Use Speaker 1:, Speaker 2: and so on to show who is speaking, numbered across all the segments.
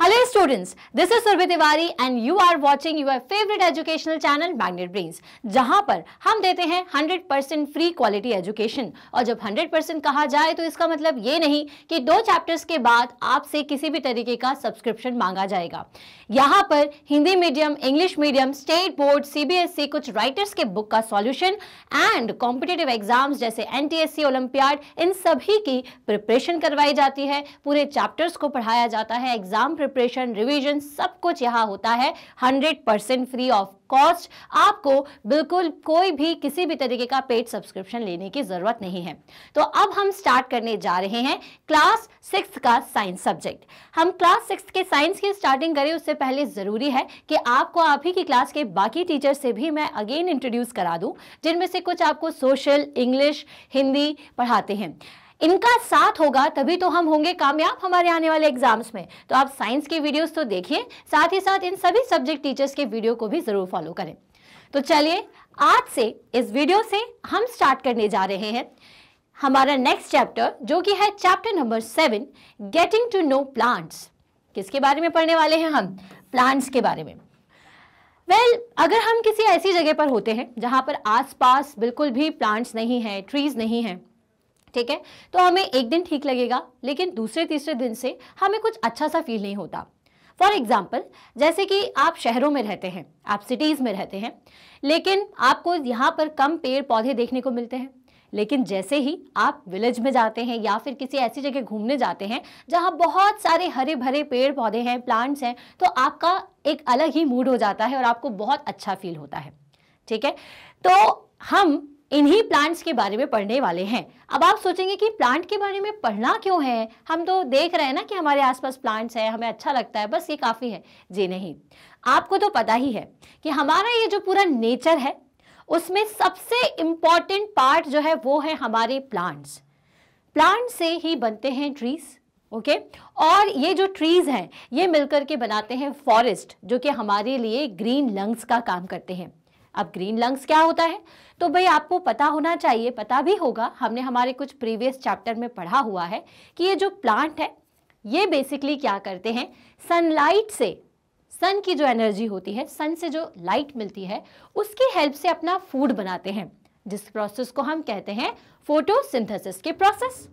Speaker 1: Hello students this is Surbhi Tiwari and you are watching your favorite educational channel Magnet Brains जहां पर हम देते हैं 100% free quality education और जब 100% कहा जाए तो इसका मतलब ये नहीं कि दो चैप्टर्स के बाद आपसे किसी भी तरीके का सब्सक्रिप्शन मांगा जाएगा यहां पर Hindi medium English medium state board सी कुछ राइटर्स के बुक का सॉल्यूशन एंड कॉम्पिटेटिव एग्जाम जैसे एनटीएससी ओलंपियाड इन सभी की प्रिपरेशन करवाई जाती है पूरे चैप्टर्स को पढ़ाया जाता है एग्जाम प्रिपरेशन रिवीजन सब कुछ यहाँ होता है 100 परसेंट फ्री ऑफ कॉस्ट आपको बिल्कुल कोई भी किसी भी तरीके का पेड सब्सक्रिप्शन लेने की ज़रूरत नहीं है तो अब हम स्टार्ट करने जा रहे हैं क्लास सिक्स का साइंस सब्जेक्ट हम क्लास सिक्स के साइंस की स्टार्टिंग करें उससे पहले ज़रूरी है कि आपको आप ही की क्लास के बाकी टीचर से भी मैं अगेन इंट्रोड्यूस करा दूँ जिनमें से कुछ आपको सोशल इंग्लिश हिंदी पढ़ाते हैं इनका साथ होगा तभी तो हम होंगे कामयाब हमारे आने वाले एग्जाम्स में तो आप साइंस के वीडियोस तो देखिए साथ ही साथ इन सभी सब्जेक्ट टीचर्स के वीडियो को भी ज़रूर फॉलो करें तो चलिए आज से इस वीडियो से हम स्टार्ट करने जा रहे हैं हमारा नेक्स्ट चैप्टर जो कि है chapter number seven getting to know plants किसके बारे में पढ़ने वाले हैं हम प्लांट्स के बारे में वेल well, अगर हम किसी ऐसी जगह पर होते हैं जहां पर आसपास बिल्कुल भी प्लांट्स नहीं है ट्रीज़ नहीं हैं ठीक है तो हमें एक दिन ठीक लगेगा लेकिन दूसरे तीसरे दिन से हमें कुछ अच्छा सा फील नहीं होता फॉर एग्ज़ाम्पल जैसे कि आप शहरों में रहते हैं आप सिटीज़ में रहते हैं लेकिन आपको यहाँ पर कम पेड़ पौधे देखने को मिलते हैं लेकिन जैसे ही आप विलेज में जाते हैं या फिर किसी ऐसी जगह घूमने जाते हैं जहाँ बहुत सारे हरे भरे पेड़ पौधे हैं प्लांट्स हैं तो आपका एक अलग ही मूड हो जाता है और आपको बहुत अच्छा फील होता है ठीक है तो हम इन्हीं प्लांट्स के बारे में पढ़ने वाले हैं अब आप सोचेंगे कि प्लांट के बारे में पढ़ना क्यों है हम तो देख रहे हैं ना कि हमारे आसपास प्लांट्स हैं हमें अच्छा लगता है बस ये काफ़ी है जी नहीं आपको तो पता ही है कि हमारा ये जो पूरा नेचर है उसमें सबसे इम्पॉर्टेंट पार्ट जो है वो है हमारे प्लांट्स प्लांट से ही बनते हैं ट्रीज़ ओके okay? और ये जो ट्रीज़ हैं ये मिलकर के बनाते हैं फॉरेस्ट जो कि हमारे लिए ग्रीन लंग्स का काम करते हैं अब ग्रीन लंग्स क्या होता है तो भाई आपको पता होना चाहिए पता भी होगा हमने हमारे कुछ प्रीवियस चैप्टर में पढ़ा हुआ है कि ये जो प्लांट है ये बेसिकली क्या करते हैं सनलाइट से सन की जो एनर्जी होती है सन से जो लाइट मिलती है उसकी हेल्प से अपना फूड बनाते हैं जिस प्रोसेस को हम कहते हैं फोटोसिंथेसिस के प्रोसेस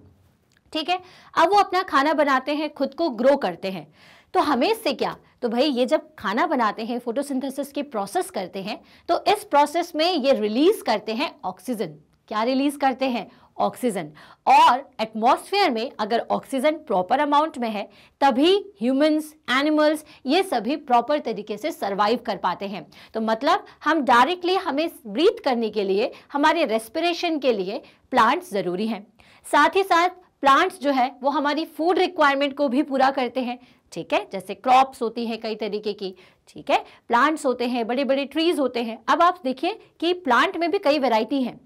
Speaker 1: ठीक है अब वो अपना खाना बनाते हैं खुद को ग्रो करते हैं तो हमें इससे क्या तो भाई ये जब खाना बनाते हैं फोटोसिंथेसिस की प्रोसेस करते हैं तो इस प्रोसेस में ये रिलीज़ करते हैं ऑक्सीजन क्या रिलीज़ करते हैं ऑक्सीजन और एटमॉस्फेयर में अगर ऑक्सीजन प्रॉपर अमाउंट में है तभी ह्यूमंस एनिमल्स ये सभी प्रॉपर तरीके से सरवाइव कर पाते हैं तो मतलब हम डायरेक्टली हमें ब्रीथ करने के लिए हमारे रेस्पिरेशन के लिए प्लांट्स ज़रूरी हैं साथ ही साथ प्लांट्स जो है वो हमारी फूड रिक्वायरमेंट को भी पूरा करते हैं ठीक है जैसे क्रॉप्स होती हैं कई तरीके की ठीक है प्लांट्स होते हैं बड़े बड़े ट्रीज होते हैं अब आप देखिए कि प्लांट में भी कई वेराइटी हैं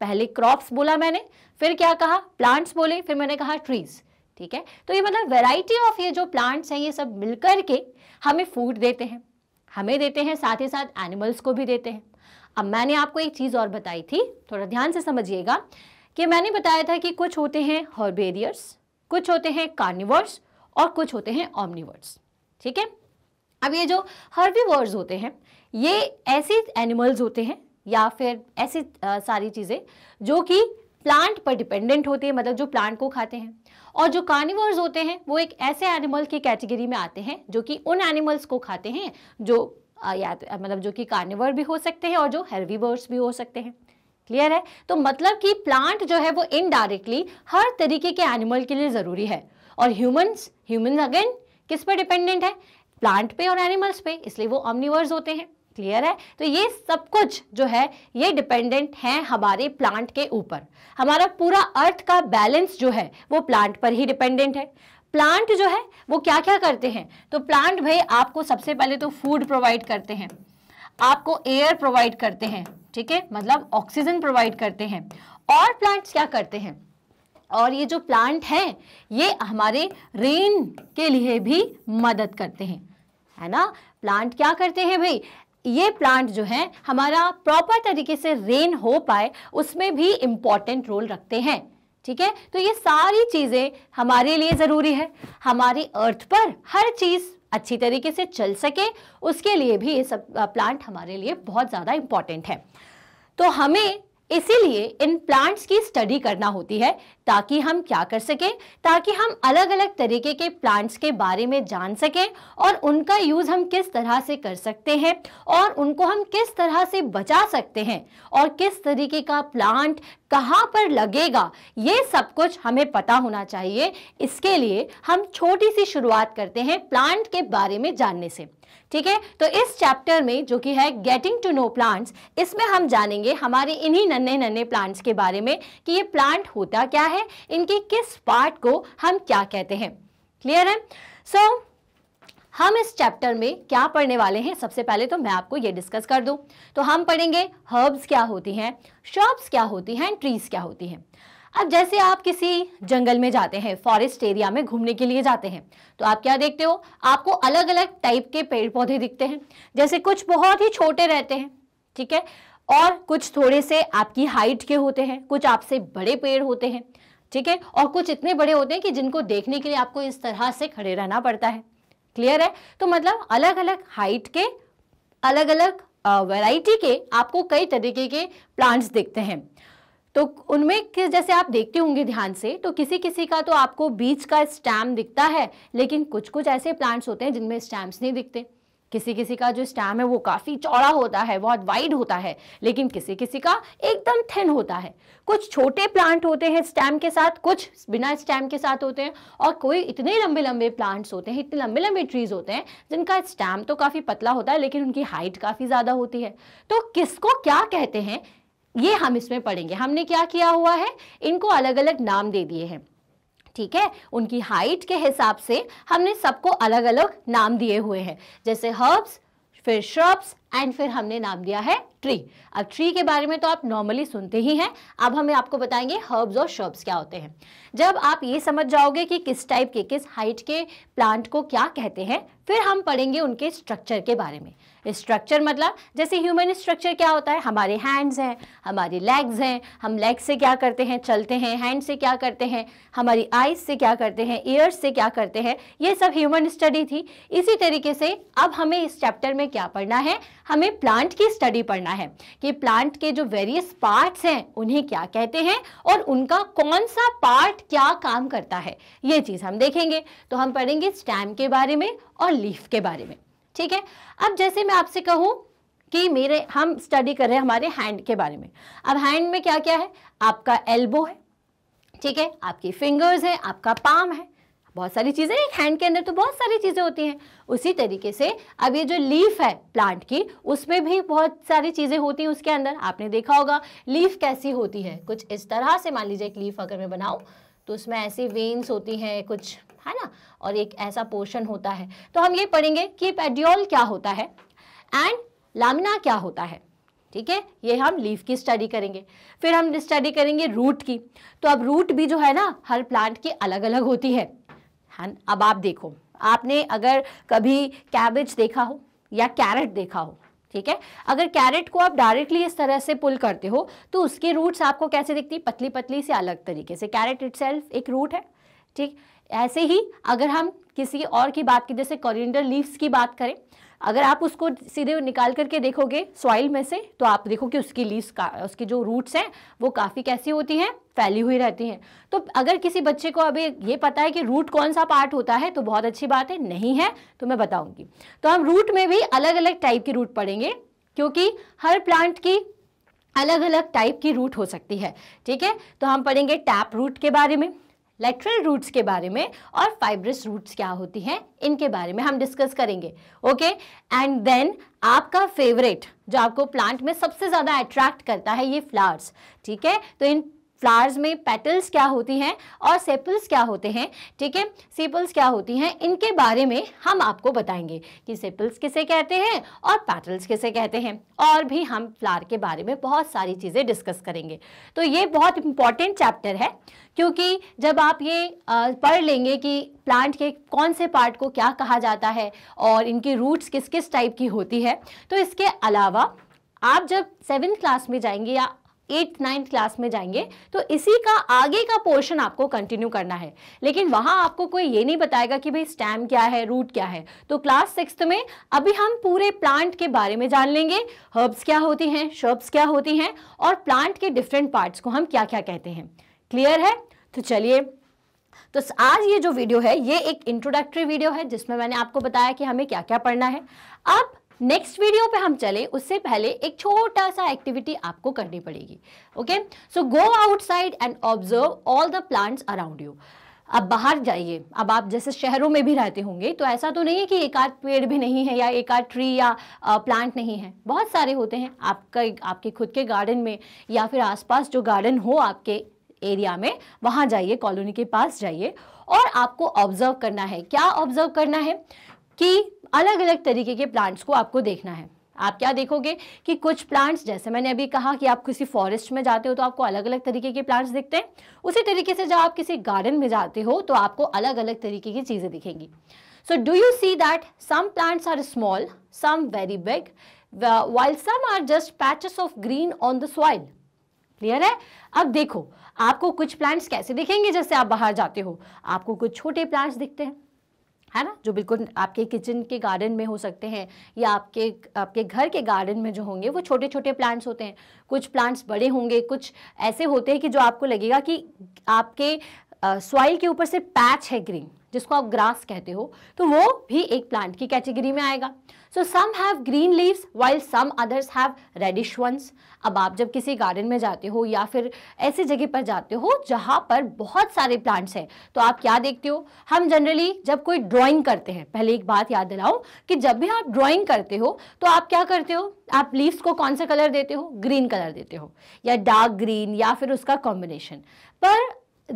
Speaker 1: पहले क्रॉप्स बोला मैंने फिर क्या कहा प्लांट्स बोले फिर मैंने कहा ट्रीज ठीक है तो ये मतलब वेराइटी ऑफ ये जो प्लांट्स हैं ये सब मिलकर के हमें फूड देते हैं हमें देते हैं साथ ही साथ एनिमल्स को भी देते हैं अब मैंने आपको एक चीज़ और बताई थी थोड़ा ध्यान से समझिएगा कि मैंने बताया था कि कुछ होते हैं हॉर्बेरियर्स कुछ होते हैं कार्निवर्स और कुछ होते हैं ऑमनीवर्ड्स ठीक है अब ये जो हर्वी होते हैं ये ऐसे एनिमल्स होते हैं या फिर ऐसी सारी चीज़ें जो कि प्लांट पर डिपेंडेंट होते हैं मतलब जो प्लांट को खाते हैं और जो कार्निवर्स होते हैं वो एक ऐसे एनिमल की कैटेगरी में आते हैं जो कि उन एनिमल्स को खाते हैं जो या तो, मतलब जो कि कार्निवर भी हो सकते हैं और जो हेर्बीवर्स भी हो सकते हैं क्लियर है तो मतलब कि प्लांट जो है वो इनडायरेक्टली हर तरीके के एनिमल के लिए ज़रूरी है और ह्यूमंस ह्यूमन अगेन किस पर डिपेंडेंट है प्लांट पे और एनिमल्स पे इसलिए वो ऑमनिवर्स होते हैं क्लियर है तो ये सब कुछ जो है ये डिपेंडेंट है हमारे प्लांट के ऊपर हमारा पूरा अर्थ का बैलेंस जो है वो प्लांट पर ही डिपेंडेंट है प्लांट जो है वो क्या क्या करते हैं तो प्लांट भाई आपको सबसे पहले तो फूड प्रोवाइड करते हैं आपको एयर प्रोवाइड करते हैं ठीक है मतलब ऑक्सीजन प्रोवाइड करते हैं और प्लांट्स क्या करते हैं और ये जो प्लांट हैं ये हमारे रेन के लिए भी मदद करते हैं है ना प्लांट क्या करते हैं भाई ये प्लांट जो है हमारा प्रॉपर तरीके से रेन हो पाए उसमें भी इम्पॉर्टेंट रोल रखते हैं ठीक है तो ये सारी चीज़ें हमारे लिए ज़रूरी है हमारी अर्थ पर हर चीज़ अच्छी तरीके से चल सके उसके लिए भी ये सब प्लांट हमारे लिए बहुत ज़्यादा इम्पॉर्टेंट है तो हमें इसीलिए इन प्लांट्स की स्टडी करना होती है ताकि हम क्या कर सकें ताकि हम अलग अलग तरीके के प्लांट्स के बारे में जान सकें और उनका यूज़ हम किस तरह से कर सकते हैं और उनको हम किस तरह से बचा सकते हैं और किस तरीके का प्लांट कहाँ पर लगेगा ये सब कुछ हमें पता होना चाहिए इसके लिए हम छोटी सी शुरुआत करते हैं प्लांट के बारे में जानने से ठीक है तो इस चैप्टर में जो कि है गेटिंग टू नो प्लांट्स इसमें हम जानेंगे हमारे इन्हीं नन्हे नन्हे प्लांट्स के बारे में कि ये प्लांट होता क्या है इनके किस पार्ट को हम क्या कहते हैं क्लियर है सो so, हम इस चैप्टर में क्या पढ़ने वाले हैं सबसे पहले तो मैं आपको ये डिस्कस कर दूं तो हम पढ़ेंगे हर्ब्स क्या होती हैं श्रब्स क्या होती हैं ट्रीज क्या होती हैं अब जैसे आप किसी जंगल में जाते हैं फॉरेस्ट एरिया में घूमने के लिए जाते हैं तो आप क्या देखते हो आपको अलग अलग टाइप के पेड़ पौधे दिखते हैं जैसे कुछ बहुत ही छोटे रहते हैं ठीक है और कुछ थोड़े से आपकी हाइट के होते हैं कुछ आपसे बड़े पेड़ होते हैं ठीक है और कुछ इतने बड़े होते हैं कि जिनको देखने के लिए आपको इस तरह से खड़े रहना पड़ता है क्लियर है तो मतलब अलग अलग हाइट के अलग अलग वैरायटी के आपको कई तरीके के प्लांट्स दिखते हैं तो उनमें जैसे आप देखते होंगे ध्यान से तो किसी किसी का तो आपको बीज का स्टैम दिखता है लेकिन कुछ कुछ ऐसे प्लांट्स होते हैं जिनमें स्टैम्प्स नहीं दिखते किसी किसी का जो स्टैम है वो काफ़ी चौड़ा होता है बहुत वाइड होता है लेकिन किसी किसी का एकदम थिन होता है कुछ छोटे प्लांट होते हैं स्टैम के साथ कुछ बिना स्टैम के साथ होते हैं और कोई इतने लंबे लंबे प्लांट्स होते हैं इतने लंबे लंबे ट्रीज होते हैं जिनका स्टैम तो काफ़ी पतला होता है लेकिन उनकी हाइट काफ़ी ज़्यादा होती है तो किसको क्या कहते हैं ये हम इसमें पढ़ेंगे हमने क्या किया हुआ है इनको अलग अलग नाम दे दिए हैं ठीक है उनकी हाइट के हिसाब से हमने सबको अलग अलग नाम दिए हुए हैं जैसे हर्ब्स फिर श्रब्स एंड फिर हमने नाम दिया है ट्री अब ट्री के बारे में तो आप नॉर्मली सुनते ही हैं अब हमें आपको बताएंगे हर्ब्स और शर्ब्स क्या होते हैं जब आप ये समझ जाओगे कि किस टाइप के किस हाइट के प्लांट को क्या कहते हैं फिर हम पढ़ेंगे उनके स्ट्रक्चर के बारे में स्ट्रक्चर मतलब जैसे ह्यूमन स्ट्रक्चर क्या होता है हमारे हैंड्स हैं हमारे लेग्स हैं हम लेग से क्या करते हैं चलते हैं हैंड से क्या करते हैं हमारी आइज से क्या करते हैं ईयर्स से क्या करते हैं ये सब ह्यूमन स्टडी थी इसी तरीके से अब हमें इस चैप्टर में क्या पढ़ना है हमें प्लांट की स्टडी पढ़ना है कि प्लांट के जो वेरियस पार्ट्स हैं उन्हें क्या कहते हैं और उनका कौन सा पार्ट क्या काम करता है ये चीज़ हम देखेंगे तो हम पढ़ेंगे स्टैम के बारे में और लीफ के बारे में ठीक है अब जैसे मैं आपसे कहूँ कि मेरे हम स्टडी कर रहे हैं हमारे हैंड के बारे में अब हैंड में क्या क्या है आपका एल्बो है ठीक है आपकी फिंगर्स है आपका पाम है बहुत सारी चीज़ें एक हैंड के अंदर तो बहुत सारी चीज़ें होती हैं उसी तरीके से अब ये जो लीफ है प्लांट की उसमें भी बहुत सारी चीज़ें होती हैं उसके अंदर आपने देखा होगा लीफ कैसी होती है कुछ इस तरह से मान लीजिए एक लीफ अगर मैं बनाऊँ तो उसमें ऐसी वेन्स होती हैं कुछ है ना और एक ऐसा पोर्शन होता है तो हम ये पढ़ेंगे कि पेड्योल क्या होता है एंड लामिना क्या होता है ठीक है ये हम लीफ की स्टडी करेंगे फिर हम स्टडी करेंगे रूट की तो अब रूट भी जो है ना हर प्लांट की अलग अलग होती है हाँ, अब आप देखो आपने अगर कभी कैबेज देखा हो या कैरेट देखा हो ठीक है अगर कैरेट को आप डायरेक्टली इस तरह से पुल करते हो तो उसके रूट्स आपको कैसे दिखती है पतली पतली से अलग तरीके से कैरेट इट एक रूट है ठीक ऐसे ही अगर हम किसी और की बात की जैसे कोरिएंडर लीव्स की बात करें अगर आप उसको सीधे निकाल करके देखोगे सॉइल में से तो आप देखो कि उसकी लीव्स का उसकी जो रूट्स हैं वो काफ़ी कैसी होती हैं फैली हुई रहती हैं तो अगर किसी बच्चे को अभी ये पता है कि रूट कौन सा पार्ट होता है तो बहुत अच्छी बात है नहीं है तो मैं बताऊंगी तो हम रूट में भी अलग अलग टाइप की रूट पढ़ेंगे क्योंकि हर प्लांट की अलग अलग टाइप की रूट हो सकती है ठीक है तो हम पढ़ेंगे टैप रूट के बारे में लेटरल रूट्स के बारे में और फाइब्रस रूट्स क्या होती हैं इनके बारे में हम डिस्कस करेंगे ओके एंड देन आपका फेवरेट जो आपको प्लांट में सबसे ज़्यादा अट्रैक्ट करता है ये फ्लावर्स ठीक है तो इन फ्लावर्स में पेटल्स क्या होती हैं और सेपल्स क्या होते हैं ठीक है सेपल्स क्या होती हैं इनके बारे में हम आपको बताएंगे कि सेपल्स किसे कहते हैं और पेटल्स किसे कहते हैं और भी हम फ्लावर के बारे में बहुत सारी चीज़ें डिस्कस करेंगे तो ये बहुत इंपॉर्टेंट चैप्टर है क्योंकि जब आप ये पढ़ लेंगे कि प्लांट के कौन से पार्ट को क्या कहा जाता है और इनकी रूट्स किस किस टाइप की होती है तो इसके अलावा आप जब सेवन क्लास में जाएंगे या एट नाइन्थ क्लास में जाएंगे तो इसी का आगे का पोर्शन आपको कंटिन्यू करना है लेकिन वहां आपको कोई ये नहीं बताएगा कि भाई स्टैम क्या है रूट क्या है तो क्लास सिक्स में अभी हम पूरे प्लांट के बारे में जान लेंगे हर्ब्स क्या होती हैं शर्ब्स क्या होती हैं और प्लांट के डिफरेंट पार्ट्स को हम क्या क्या कहते हैं क्लियर है तो चलिए तो आज ये जो वीडियो है ये एक इंट्रोडक्टरी वीडियो है जिसमें मैंने आपको बताया कि हमें क्या क्या पढ़ना है अब नेक्स्ट वीडियो पे हम चले उससे पहले एक छोटा सा एक्टिविटी आपको करनी पड़ेगी okay so go outside and observe all the plants around you अब बाहर जाइए अब आप जैसे शहरों में भी रहते होंगे तो ऐसा तो नहीं है कि एक आध पेड़ भी नहीं है या एक आध ट्री या प्लांट नहीं है बहुत सारे होते हैं आपका आपके खुद के गार्डन में या फिर आसपास जो गार्डन हो आपके एरिया में वहाँ जाइए कॉलोनी के पास जाइए और आपको ऑब्जर्व करना है क्या ऑब्जर्व करना है कि अलग अलग तरीके के प्लांट्स को आपको देखना है आप क्या देखोगे कि कुछ प्लांट्स जैसे मैंने अभी कहा कि आप किसी फॉरेस्ट में जाते हो तो आपको अलग अलग तरीके के प्लांट्स दिखते हैं उसी तरीके से जब आप किसी गार्डन में जाते हो तो आपको अलग अलग तरीके की चीज़ें दिखेंगी so do you see that some plants are small some very big while some are just patches of green on the soil clear है अब देखो आपको कुछ प्लांट्स कैसे दिखेंगे जैसे आप बाहर जाते हो आपको कुछ छोटे प्लांट्स दिखते हैं है ना जो बिल्कुल आपके किचन के गार्डन में हो सकते हैं या आपके आपके घर के गार्डन में जो होंगे वो छोटे छोटे प्लांट्स होते हैं कुछ प्लांट्स बड़े होंगे कुछ ऐसे होते हैं कि जो आपको लगेगा कि आपके सॉइल के ऊपर से पैच है ग्रीन जिसको आप ग्रास कहते हो तो वो भी एक प्लांट की कैटेगरी में आएगा so some have green leaves while some others have reddish ones अब आप जब किसी गार्डन में जाते हो या फिर ऐसी जगह पर जाते हो जहाँ पर बहुत सारे प्लांट्स हैं तो आप क्या देखते हो हम जनरली जब कोई ड्राइंग करते हैं पहले एक बात याद दिलाऊं कि जब भी आप ड्राइंग करते हो तो आप क्या करते हो आप लीव्स को कौन सा कलर देते हो ग्रीन कलर देते हो या डार्क ग्रीन या फिर उसका कॉम्बिनेशन पर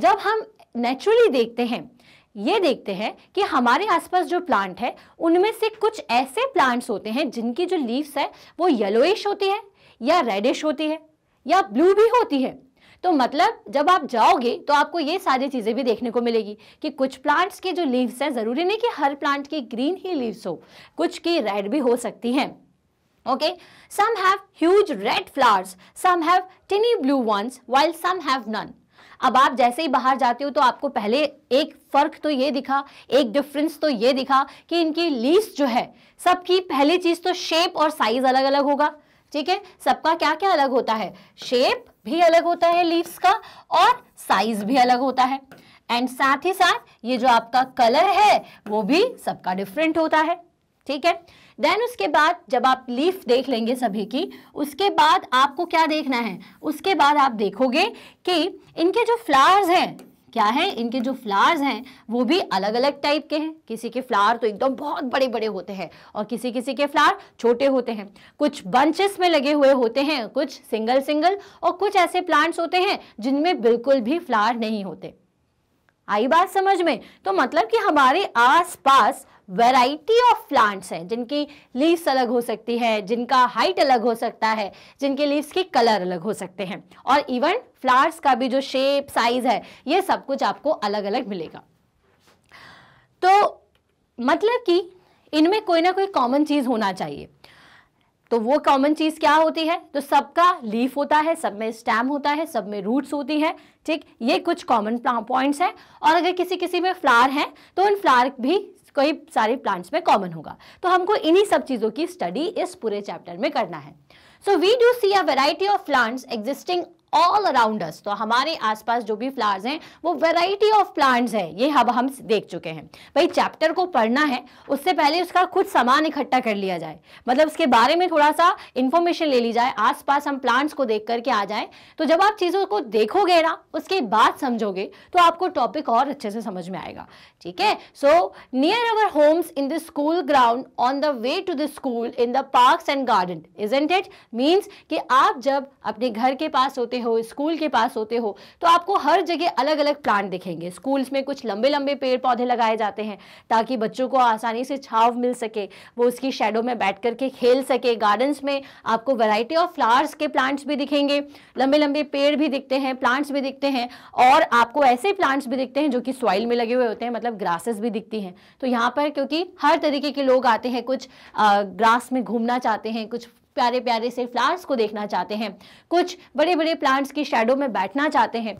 Speaker 1: जब हम नेचुरली देखते हैं ये देखते हैं कि हमारे आसपास जो प्लांट है उनमें से कुछ ऐसे प्लांट्स होते हैं जिनकी जो लीव्स है वो येलोइश होती है या रेडिश होती है या ब्लू भी होती है तो मतलब जब आप जाओगे तो आपको ये सारी चीज़ें भी देखने को मिलेगी कि कुछ प्लांट्स के जो लीव्स हैं ज़रूरी नहीं कि हर प्लांट की ग्रीन ही लीव्स हो कुछ की रेड भी हो सकती हैं okay some have huge red flowers some have tiny blue ones while some have none अब आप जैसे ही बाहर जाते हो तो आपको पहले एक फ़र्क तो ये दिखा एक डिफरेंस तो ये दिखा कि इनकी लीस्ट जो है सबकी पहली चीज़ तो शेप और साइज़ अलग अलग होगा ठीक है सबका क्या क्या अलग होता है शेप भी अलग होता है लीव्स का और साइज भी अलग होता है एंड साथ ही साथ ये जो आपका कलर है वो भी सबका डिफरेंट होता है ठीक है देन उसके बाद जब आप लीफ देख लेंगे सभी की उसके बाद आपको क्या देखना है उसके बाद आप देखोगे कि इनके जो फ्लावर्स हैं क्या है इनके जो फ्लावर्स हैं वो भी अलग अलग टाइप के हैं किसी के फ्लावर तो एकदम बहुत बड़े बड़े होते हैं और किसी किसी के फ्लावर छोटे होते हैं कुछ बंचेस में लगे हुए होते हैं कुछ सिंगल सिंगल और कुछ ऐसे प्लांट्स होते हैं जिनमें बिल्कुल भी फ्लावर नहीं होते आई बात समझ में तो मतलब कि हमारे आसपास वैरायटी ऑफ प्लांट्स हैं जिनकी लीव्स अलग हो सकती है जिनका हाइट अलग हो सकता है जिनके लीव्स के कलर अलग हो सकते हैं और इवन फ्लावर्स का भी जो शेप साइज है ये सब कुछ आपको अलग अलग मिलेगा तो मतलब कि इनमें कोई ना कोई कॉमन चीज़ होना चाहिए तो वो कॉमन चीज़ क्या होती है तो सबका लीफ होता है सब में स्टेम होता है सब में रूट्स होती है ठीक ये कुछ कॉमन पॉइंट्स हैं और अगर किसी किसी में फ्लावर हैं तो उन फ्लावर भी कई सारे प्लांट्स में कॉमन होगा तो हमको इन्हीं सब चीज़ों की स्टडी इस पूरे चैप्टर में करना है so we do see a variety of plants existing all around us तो हमारे आसपास जो भी फ्लावर्स हैं वो वेराइटी ऑफ प्लांट्स हैं ये हम हम देख चुके हैं भाई चैप्टर को पढ़ना है उससे पहले उसका कुछ सामान इकट्ठा कर लिया जाए मतलब उसके बारे में थोड़ा सा इन्फॉर्मेशन ले ली जाए आसपास हम प्लांट्स को देख करके आ जाए तो जब आप चीज़ों को देखोगे ना उसके बाद समझोगे तो आपको टॉपिक और अच्छे से समझ में आएगा ठीक है so near our homes in the school ground on the way to the school in the parks and garden isn't it means कि आप जब अपने घर के पास होते हो स्कूल के पास होते हो तो आपको हर जगह अलग अलग प्लांट दिखेंगे स्कूल्स में कुछ लंबे लंबे पेड़ पौधे लगाए जाते हैं ताकि बच्चों को आसानी से छाव मिल सके वो उसकी शेडो में बैठ करके खेल सके गार्डन्स में आपको वैरायटी ऑफ फ्लावर्स के प्लांट्स भी दिखेंगे लंबे लंबे पेड़ भी दिखते हैं प्लांट्स भी दिखते हैं और आपको ऐसे प्लांट्स भी दिखते हैं जो कि सॉइल में लगे हुए होते हैं मतलब ग्रासेस भी दिखती हैं तो यहाँ पर क्योंकि हर तरीके के लोग आते हैं कुछ ग्रास में घूमना चाहते हैं कुछ प्यारे प्यारे से फ्लावर्स को देखना चाहते हैं कुछ बड़े बड़े प्लांट्स की शेडो में बैठना चाहते हैं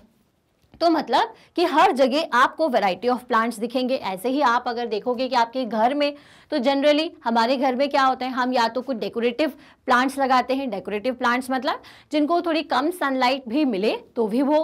Speaker 1: तो मतलब कि हर जगह आपको वैरायटी ऑफ प्लांट्स दिखेंगे ऐसे ही आप अगर देखोगे कि आपके घर में तो जनरली हमारे घर में क्या होता है हम या तो कुछ डेकोरेटिव प्लांट्स लगाते हैं डेकोरेटिव प्लांट्स मतलब जिनको थोड़ी कम सनलाइट भी मिले तो भी वो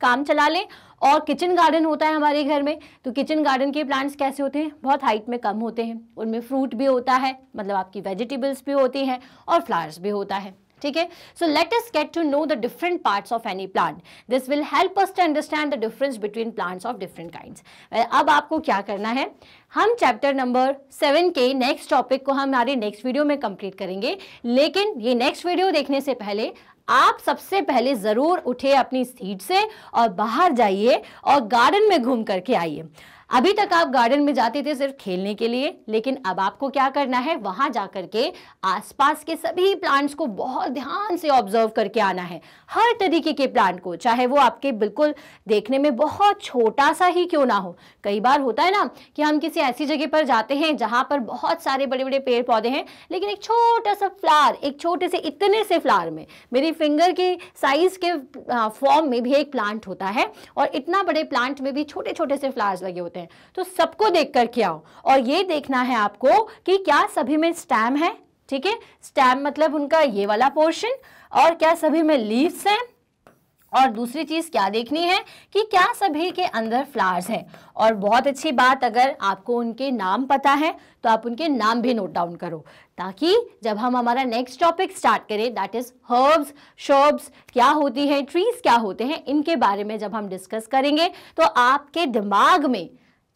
Speaker 1: काम चला लें और किचन गार्डन होता है हमारे घर में तो किचन गार्डन के प्लांट्स कैसे होते हैं बहुत हाइट में कम होते हैं उनमें फ्रूट भी होता है मतलब आपकी वेजिटेबल्स भी होती हैं और फ्लावर्स भी होता है ठीक है so let us get to know the different parts of any plant this will help us to understand the difference between plants of different kind अब आपको क्या करना है हम चैप्टर नंबर सेवन के नेक्स्ट टॉपिक को हम हमारे नेक्स्ट वीडियो में कंप्लीट करेंगे लेकिन ये नेक्स्ट वीडियो देखने से पहले आप सबसे पहले ज़रूर उठे अपनी सीट से और बाहर जाइए और गार्डन में घूम करके आइए अभी तक आप गार्डन में जाते थे सिर्फ खेलने के लिए लेकिन अब आपको क्या करना है वहां जाकर के आसपास के सभी प्लांट्स को बहुत ध्यान से ऑब्जर्व करके आना है हर तरीके के प्लांट को चाहे वो आपके बिल्कुल देखने में बहुत छोटा सा ही क्यों ना हो कई बार होता है ना कि हम किसी ऐसी जगह पर जाते हैं जहाँ पर बहुत सारे बड़े बड़े पेड़ पौधे हैं लेकिन एक छोटा सा फ्लार एक छोटे से इतने से फ्लार में मेरी फिंगर के साइज़ के फॉर्म में भी एक प्लांट होता है और इतना बड़े प्लांट में भी छोटे छोटे से फ्लावर्स लगे होते हैं करते हैं तो सबको देख करके आओ और ये देखना है आपको कि क्या सभी में स्टैम है ठीक है स्टैम मतलब उनका ये वाला पोर्शन और क्या सभी में लीव्स हैं और दूसरी चीज़ क्या देखनी है कि क्या सभी के अंदर फ्लावर्स हैं और बहुत अच्छी बात अगर आपको उनके नाम पता है तो आप उनके नाम भी नोट डाउन करो ताकि जब हम हमारा नेक्स्ट टॉपिक स्टार्ट करें दैट इज़ हर्ब्स शर्ब्स क्या होती हैं ट्रीज़ क्या होते हैं इनके बारे में जब हम डिस्कस करेंगे तो आपके दिमाग में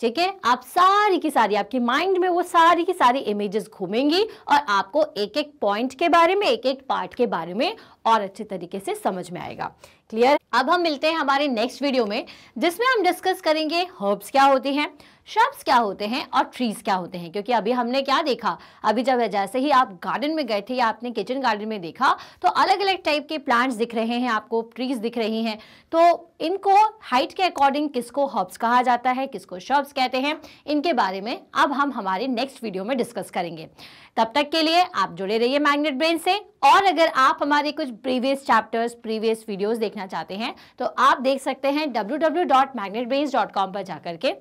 Speaker 1: ठीक है आप सारी की सारी आपके माइंड में वो सारी की सारी इमेजेस घूमेंगी और आपको एक एक पॉइंट के बारे में एक एक पार्ट के बारे में और अच्छे तरीके से समझ में आएगा क्लियर अब हम मिलते हैं हमारे नेक्स्ट वीडियो में जिसमें हम डिस्कस करेंगे हर्ब्स क्या होते हैं शब्स क्या होते हैं और ट्रीज क्या होते हैं क्योंकि अभी हमने क्या देखा अभी जब जैसे ही आप गार्डन में गए थे या आपने किचन गार्डन में देखा तो अलग अलग टाइप के प्लांट्स दिख रहे हैं आपको ट्रीज दिख रही हैं तो इनको हाइट के अकॉर्डिंग किसको हर्ब्स कहा जाता है किसको शब्स कहते हैं इनके बारे में अब हम हमारे नेक्स्ट वीडियो में डिस्कस करेंगे तब तक के लिए आप जुड़े रहिए मैग्नेट ब्रेन से और अगर आप हमारे कुछ प्रीवियस चैप्टर्स प्रीवियस वीडियोज देखना देखना चाहते हैं तो आप देख सकते हैं www.magnetbrains.com पर जाकर के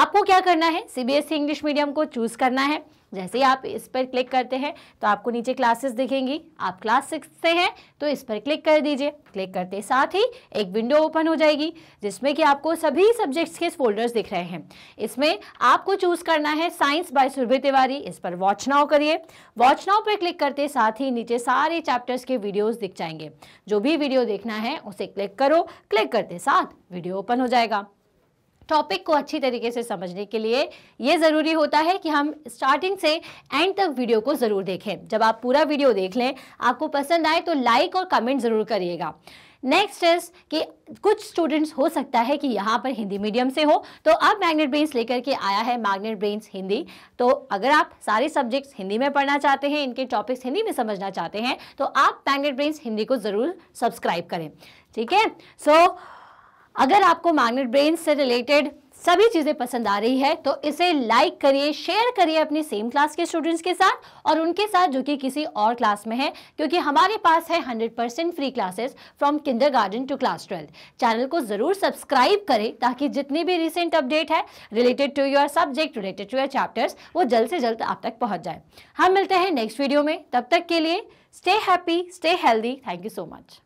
Speaker 1: आपको क्या करना है सीबीएसई इंग्लिश मीडियम को चूज़ करना है जैसे ही आप इस पर क्लिक करते हैं तो आपको नीचे क्लासेस दिखेंगी आप क्लास सिक्स से हैं तो इस पर क्लिक कर दीजिए क्लिक करते साथ ही एक विंडो ओपन हो जाएगी जिसमें कि आपको सभी सब्जेक्ट्स के फोल्डर्स दिख रहे हैं इसमें आपको चूज़ करना है साइंस बाय सुरभि तिवारी इस पर वॉच नाउ करिए वॉच नाउ पर क्लिक करते साथ ही नीचे सारे चैप्टर्स के वीडियोज़ दिख जाएंगे जो भी वीडियो देखना है उसे क्लिक करो क्लिक करते साथ वीडियो ओपन हो जाएगा टॉपिक को अच्छी तरीके से समझने के लिए ये ज़रूरी होता है कि हम स्टार्टिंग से एंड तक वीडियो को ज़रूर देखें जब आप पूरा वीडियो देख लें आपको पसंद आए तो लाइक और कमेंट ज़रूर करिएगा नेक्स्ट इज कि कुछ स्टूडेंट्स हो सकता है कि यहाँ पर हिंदी मीडियम से हो तो अब मैग्नेट ब्रेन्स लेकर के आया है मैग्नेट ब्रेन्स हिंदी तो अगर आप सारे सब्जेक्ट्स हिंदी में पढ़ना चाहते हैं इनके टॉपिक्स हिंदी में समझना चाहते हैं तो आप मैग्नेट ब्रेन्स हिंदी को ज़रूर सब्सक्राइब करें ठीक है सो so, अगर आपको मैग्नेट ब्रेन से रिलेटेड सभी चीज़ें पसंद आ रही है तो इसे लाइक करिए शेयर करिए अपने सेम क्लास के स्टूडेंट्स के साथ और उनके साथ जो कि किसी और क्लास में है क्योंकि हमारे पास है 100% free classes from kindergarten to class twelfth channel को ज़रूर सब्सक्राइब करें ताकि जितनी भी रिसेंट अपडेट है related to your subject related to your chapters वो जल्द से जल्द आप तक पहुँच जाए हम मिलते हैं नेक्स्ट वीडियो में तब तक के लिए stay happy stay healthy thank you so much